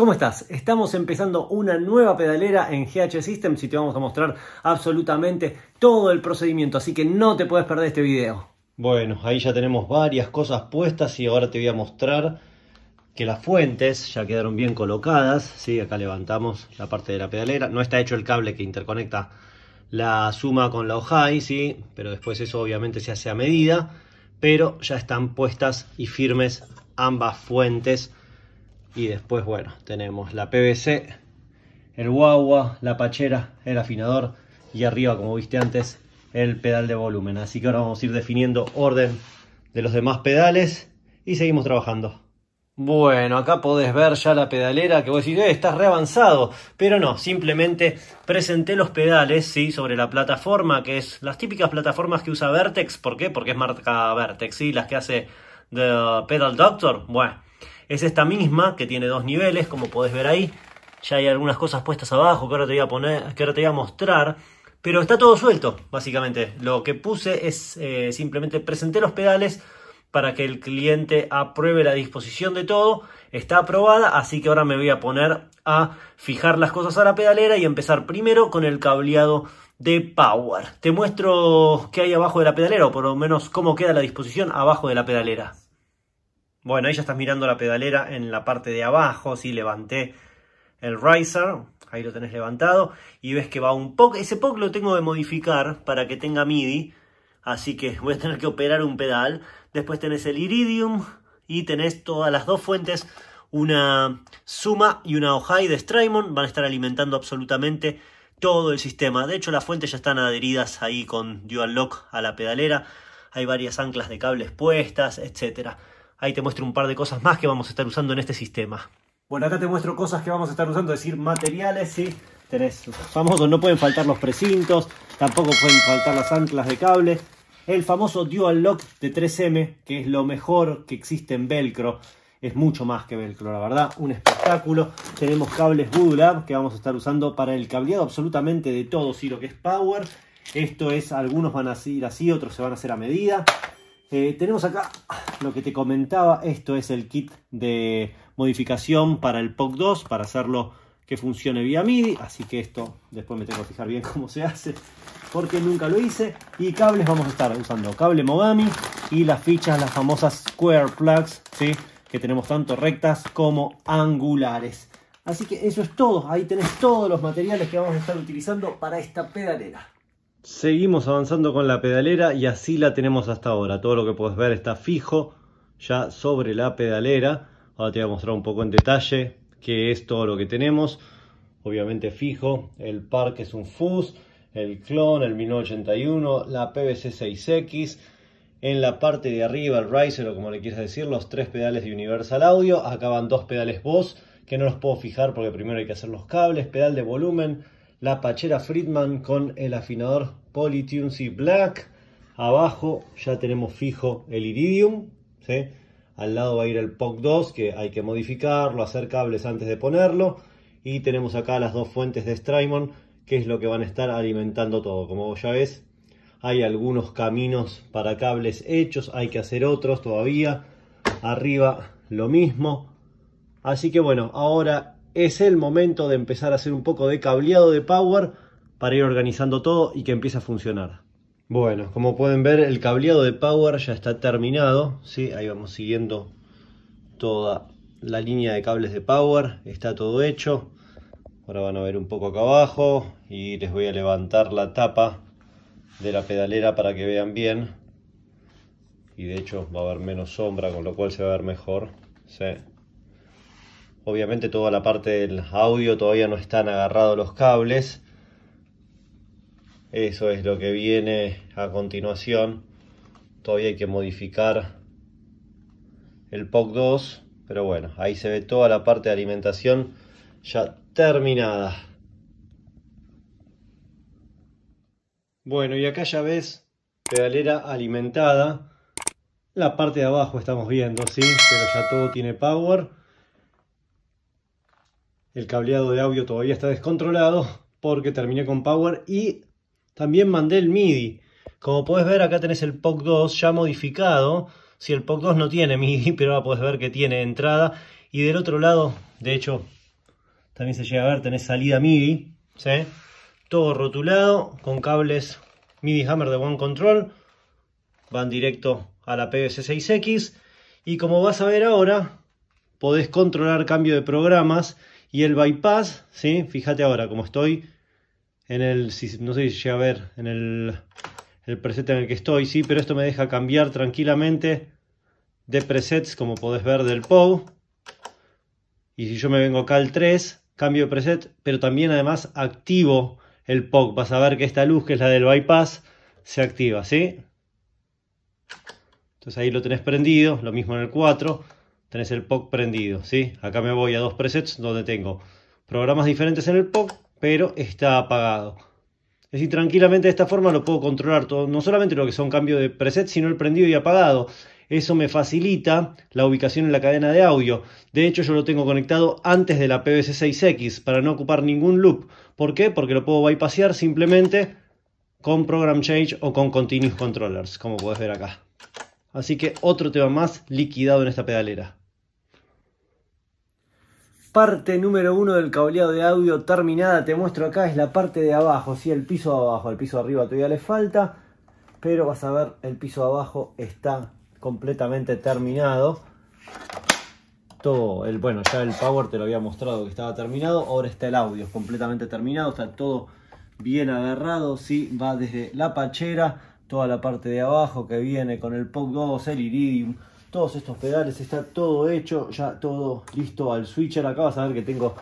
¿Cómo estás? Estamos empezando una nueva pedalera en GH Systems y te vamos a mostrar absolutamente todo el procedimiento, así que no te puedes perder este video. Bueno, ahí ya tenemos varias cosas puestas y ahora te voy a mostrar que las fuentes ya quedaron bien colocadas. ¿sí? Acá levantamos la parte de la pedalera. No está hecho el cable que interconecta la suma con la hojai, pero después eso obviamente se hace a medida. Pero ya están puestas y firmes ambas fuentes y después, bueno, tenemos la PVC, el guagua, la pachera, el afinador y arriba, como viste antes, el pedal de volumen. Así que ahora vamos a ir definiendo orden de los demás pedales y seguimos trabajando. Bueno, acá podés ver ya la pedalera que vos decís, eh, estás reavanzado, pero no, simplemente presenté los pedales, ¿sí? Sobre la plataforma, que es las típicas plataformas que usa Vertex, ¿por qué? Porque es marca Vertex, y Las que hace The Pedal Doctor, bueno es esta misma que tiene dos niveles, como podés ver ahí. Ya hay algunas cosas puestas abajo que ahora te voy a poner, que ahora te a mostrar. Pero está todo suelto, básicamente. Lo que puse es eh, simplemente presenté los pedales para que el cliente apruebe la disposición de todo. Está aprobada, así que ahora me voy a poner a fijar las cosas a la pedalera y empezar primero con el cableado de power. Te muestro qué hay abajo de la pedalera o por lo menos cómo queda la disposición abajo de la pedalera. Bueno, ahí ya estás mirando la pedalera en la parte de abajo, si levanté el riser, ahí lo tenés levantado y ves que va un poco. ese poco lo tengo que modificar para que tenga MIDI, así que voy a tener que operar un pedal, después tenés el Iridium y tenés todas las dos fuentes, una Suma y una Ojai de Strymon, van a estar alimentando absolutamente todo el sistema, de hecho las fuentes ya están adheridas ahí con Dual Lock a la pedalera, hay varias anclas de cables puestas, etcétera. Ahí te muestro un par de cosas más que vamos a estar usando en este sistema. Bueno, acá te muestro cosas que vamos a estar usando, es decir, materiales, sí. Tenés famosos, no pueden faltar los precintos, tampoco pueden faltar las anclas de cable. El famoso Dual Lock de 3M, que es lo mejor que existe en Velcro. Es mucho más que Velcro, la verdad, un espectáculo. Tenemos cables Woodlab, que vamos a estar usando para el cableado absolutamente de todo, si lo que es Power. Esto es, algunos van a ir así, otros se van a hacer a medida. Eh, tenemos acá lo que te comentaba, esto es el kit de modificación para el POC2, para hacerlo que funcione vía MIDI, así que esto después me tengo que fijar bien cómo se hace, porque nunca lo hice, y cables vamos a estar usando cable Mogami y las fichas, las famosas square plugs, ¿sí? que tenemos tanto rectas como angulares. Así que eso es todo, ahí tenés todos los materiales que vamos a estar utilizando para esta pedalera. Seguimos avanzando con la pedalera y así la tenemos hasta ahora. Todo lo que puedes ver está fijo ya sobre la pedalera. Ahora te voy a mostrar un poco en detalle qué es todo lo que tenemos. Obviamente fijo, el par es un FUS, el clon, el 1981, la PVC 6X. En la parte de arriba, el riser o como le quieras decir, los tres pedales de Universal Audio. Acá van dos pedales Boss que no los puedo fijar porque primero hay que hacer los cables, pedal de volumen la Pachera Friedman con el afinador Polytunes y Black. Abajo ya tenemos fijo el Iridium. Al lado va a ir el POC2 que hay que modificarlo, hacer cables antes de ponerlo. Y tenemos acá las dos fuentes de Strymon que es lo que van a estar alimentando todo. Como ya ves, hay algunos caminos para cables hechos, hay que hacer otros todavía. Arriba lo mismo. Así que bueno, ahora es el momento de empezar a hacer un poco de cableado de power para ir organizando todo y que empiece a funcionar. Bueno, como pueden ver el cableado de power ya está terminado, ¿sí? ahí vamos siguiendo toda la línea de cables de power, está todo hecho. Ahora van a ver un poco acá abajo y les voy a levantar la tapa de la pedalera para que vean bien. Y de hecho va a haber menos sombra, con lo cual se va a ver mejor. Obviamente toda la parte del audio todavía no están agarrados los cables. Eso es lo que viene a continuación. Todavía hay que modificar el POC 2. Pero bueno, ahí se ve toda la parte de alimentación ya terminada. Bueno, y acá ya ves pedalera alimentada. La parte de abajo estamos viendo, ¿sí? Pero ya todo tiene power el cableado de audio todavía está descontrolado porque terminé con Power y también mandé el MIDI. Como puedes ver acá tenés el POC2 ya modificado. Si el POC2 no tiene MIDI, pero ahora podés ver que tiene entrada. Y del otro lado, de hecho, también se llega a ver, tenés salida MIDI. Todo rotulado con cables MIDI Hammer de One Control. Van directo a la ps 6 x Y como vas a ver ahora, podés controlar cambio de programas y el bypass, ¿sí? fíjate ahora como estoy en el, no sé si a ver, en el, preset en el que estoy, sí, pero esto me deja cambiar tranquilamente de presets, como podés ver del POG Y si yo me vengo acá al 3, cambio de preset, pero también además activo el POG. Vas a ver que esta luz, que es la del bypass, se activa, ¿sí? Entonces ahí lo tenés prendido, lo mismo en el 4 tenés el POC prendido, ¿sí? Acá me voy a dos presets donde tengo programas diferentes en el POC, pero está apagado. Es decir, tranquilamente de esta forma lo puedo controlar todo, no solamente lo que son cambios de presets, sino el prendido y apagado. Eso me facilita la ubicación en la cadena de audio. De hecho, yo lo tengo conectado antes de la PVC6X para no ocupar ningún loop. ¿Por qué? Porque lo puedo bypassear simplemente con Program Change o con Continuous Controllers, como podés ver acá. Así que otro tema más liquidado en esta pedalera. Parte número uno del cableado de audio terminada, te muestro acá, es la parte de abajo, Si el piso de abajo, el piso arriba todavía le falta, pero vas a ver, el piso de abajo está completamente terminado. Todo, el, bueno, ya el power te lo había mostrado que estaba terminado, ahora está el audio completamente terminado, está todo bien agarrado, sí, va desde la pachera, toda la parte de abajo que viene con el POC 2, el Iridium, todos estos pedales, está todo hecho, ya todo listo al switcher. Acá vas a ver que tengo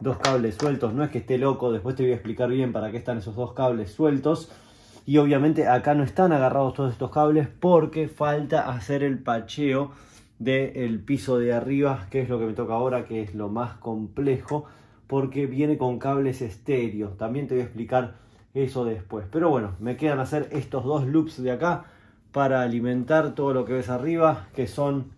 dos cables sueltos, no es que esté loco, después te voy a explicar bien para qué están esos dos cables sueltos. Y obviamente acá no están agarrados todos estos cables porque falta hacer el pacheo del piso de arriba, que es lo que me toca ahora, que es lo más complejo, porque viene con cables estéreo También te voy a explicar eso después. Pero bueno, me quedan hacer estos dos loops de acá para alimentar todo lo que ves arriba, que son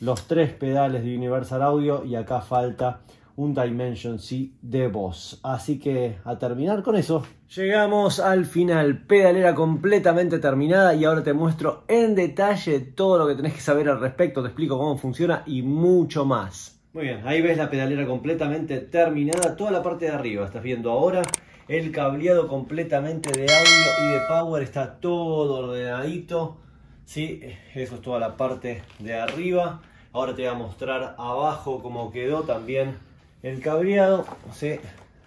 los tres pedales de Universal Audio y acá falta un Dimension C de voz. Así que a terminar con eso, llegamos al final. Pedalera completamente terminada y ahora te muestro en detalle todo lo que tenés que saber al respecto, te explico cómo funciona y mucho más. Muy bien, ahí ves la pedalera completamente terminada, toda la parte de arriba, estás viendo ahora el cableado completamente de audio y de power está todo ordenadito. ¿sí? Eso es toda la parte de arriba. Ahora te voy a mostrar abajo cómo quedó también el cableado.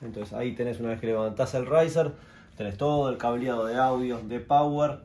Entonces ahí tenés una vez que levantás el riser, tenés todo el cableado de audio, de power.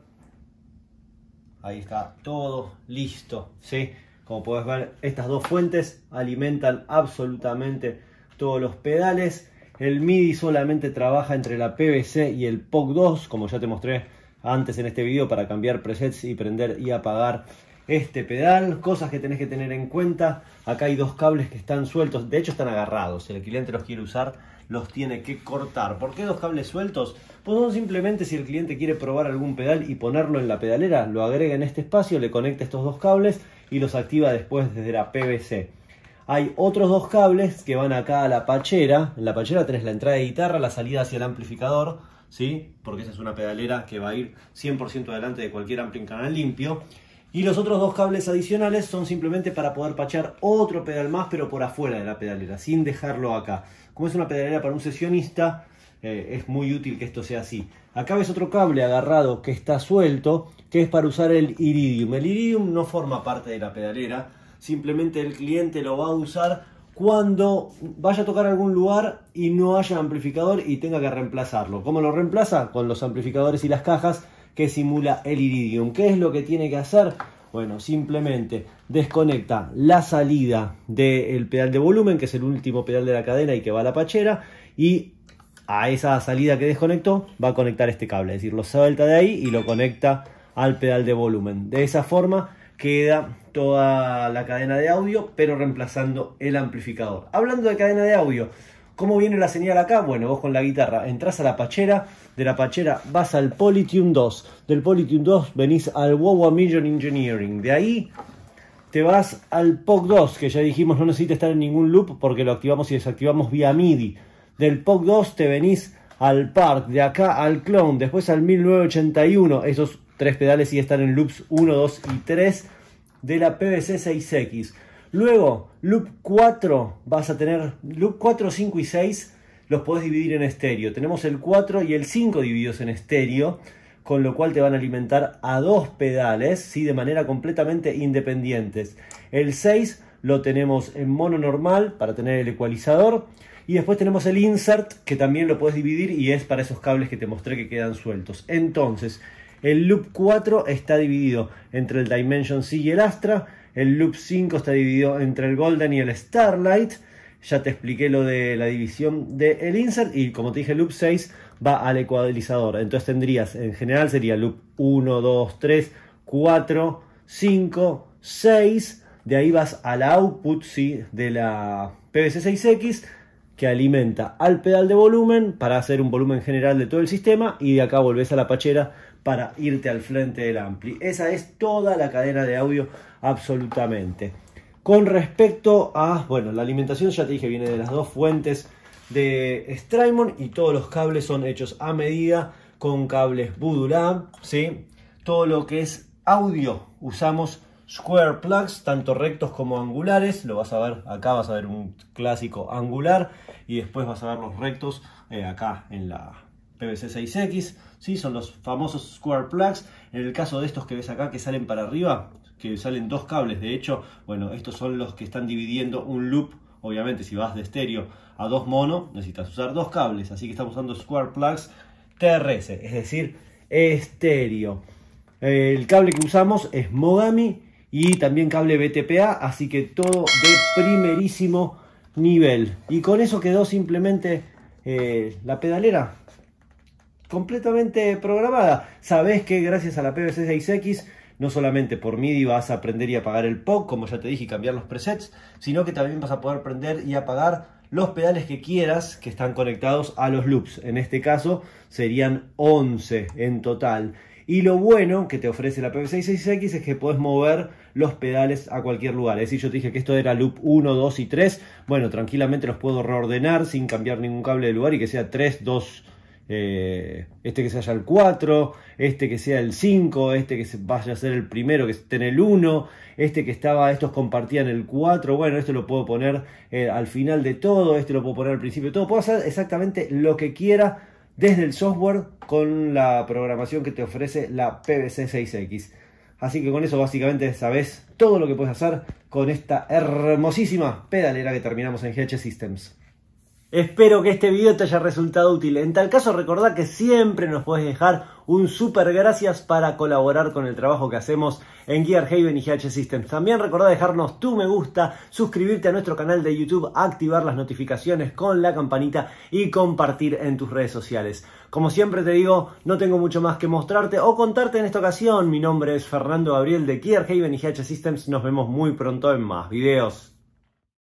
Ahí está todo listo. ¿sí? Como puedes ver, estas dos fuentes alimentan absolutamente todos los pedales. El MIDI solamente trabaja entre la PVC y el POC2, como ya te mostré antes en este video, para cambiar presets y prender y apagar este pedal. Cosas que tenés que tener en cuenta. Acá hay dos cables que están sueltos, de hecho están agarrados. Si El cliente los quiere usar, los tiene que cortar. ¿Por qué dos cables sueltos? Pues son simplemente si el cliente quiere probar algún pedal y ponerlo en la pedalera, lo agrega en este espacio, le conecta estos dos cables y los activa después desde la PVC. Hay otros dos cables que van acá a la pachera. En la pachera tenés la entrada de guitarra, la salida hacia el amplificador, ¿sí? Porque esa es una pedalera que va a ir 100% adelante de cualquier ampli en canal limpio. Y los otros dos cables adicionales son simplemente para poder pachar otro pedal más, pero por afuera de la pedalera, sin dejarlo acá. Como es una pedalera para un sesionista, eh, es muy útil que esto sea así. Acá ves otro cable agarrado que está suelto, que es para usar el iridium. El iridium no forma parte de la pedalera, simplemente el cliente lo va a usar cuando vaya a tocar algún lugar y no haya amplificador y tenga que reemplazarlo. ¿Cómo lo reemplaza? Con los amplificadores y las cajas que simula el Iridium. ¿Qué es lo que tiene que hacer? Bueno, simplemente desconecta la salida del pedal de volumen, que es el último pedal de la cadena y que va a la pachera, y a esa salida que desconectó va a conectar este cable, es decir, lo salta de ahí y lo conecta al pedal de volumen. De esa forma queda toda la cadena de audio, pero reemplazando el amplificador. Hablando de cadena de audio, ¿cómo viene la señal acá? Bueno, vos con la guitarra entras a la pachera, de la pachera vas al Polytune 2, del Polytune 2 venís al Wawa Million Engineering, de ahí te vas al POC 2, que ya dijimos no necesita estar en ningún loop porque lo activamos y desactivamos vía MIDI. Del POC 2 te venís al Park, de acá al Clone, después al 1981, esos tres pedales y estar en loops 1, 2 y 3 de la PVC 6X. Luego, loop 4, vas a tener loop 4, 5 y 6, los podés dividir en estéreo. Tenemos el 4 y el 5 divididos en estéreo, con lo cual te van a alimentar a dos pedales, ¿sí? de manera completamente independientes. El 6 lo tenemos en mono normal para tener el ecualizador. Y después tenemos el insert que también lo puedes dividir y es para esos cables que te mostré que quedan sueltos. Entonces, el loop 4 está dividido entre el Dimension C y el Astra. El loop 5 está dividido entre el Golden y el Starlight. Ya te expliqué lo de la división del insert. Y como te dije, loop 6 va al ecualizador. Entonces tendrías, en general sería loop 1, 2, 3, 4, 5, 6. De ahí vas al output de la PVC6X que alimenta al pedal de volumen para hacer un volumen general de todo el sistema y de acá volvés a la pachera para irte al frente del ampli. Esa es toda la cadena de audio absolutamente. Con respecto a, bueno, la alimentación ya te dije viene de las dos fuentes de Strymon y todos los cables son hechos a medida con cables Voodoo Todo lo que es audio usamos square plugs, tanto rectos como angulares. Lo vas a ver acá, vas a ver un clásico angular y después vas a ver los rectos eh, acá en la, PVC6X, ¿sí? son los famosos square plugs. En el caso de estos que ves acá que salen para arriba, que salen dos cables, de hecho, bueno, estos son los que están dividiendo un loop. Obviamente, si vas de estéreo a dos mono, necesitas usar dos cables. Así que estamos usando square plugs TRS, es decir, estéreo. El cable que usamos es Mogami y también cable BTPA, así que todo de primerísimo nivel. Y con eso quedó simplemente eh, la pedalera completamente programada. Sabés que gracias a la PVC 6X, no solamente por MIDI vas a aprender y apagar el POC, como ya te dije, y cambiar los presets, sino que también vas a poder prender y apagar los pedales que quieras que están conectados a los loops. En este caso serían 11 en total. Y lo bueno que te ofrece la pv 6 x es que puedes mover los pedales a cualquier lugar. Es decir, yo te dije que esto era loop 1, 2 y 3. Bueno, tranquilamente los puedo reordenar sin cambiar ningún cable de lugar y que sea 3, 2, este eh, que se haya el 4, este que sea el 5, este que este vaya a ser el primero que esté en el 1, este que estaba, estos compartían el 4, bueno, esto lo puedo poner eh, al final de todo, este lo puedo poner al principio de todo, puedo hacer exactamente lo que quiera desde el software con la programación que te ofrece la PVC 6X. Así que con eso básicamente sabes todo lo que puedes hacer con esta hermosísima pedalera que terminamos en GH Systems. Espero que este video te haya resultado útil. En tal caso, recordad que siempre nos puedes dejar un super gracias para colaborar con el trabajo que hacemos en Gear Haven y GH Systems. También recordá dejarnos tu me gusta, suscribirte a nuestro canal de YouTube, activar las notificaciones con la campanita y compartir en tus redes sociales. Como siempre te digo, no tengo mucho más que mostrarte o contarte en esta ocasión. Mi nombre es Fernando Gabriel de Gear Haven y GH Systems. Nos vemos muy pronto en más videos.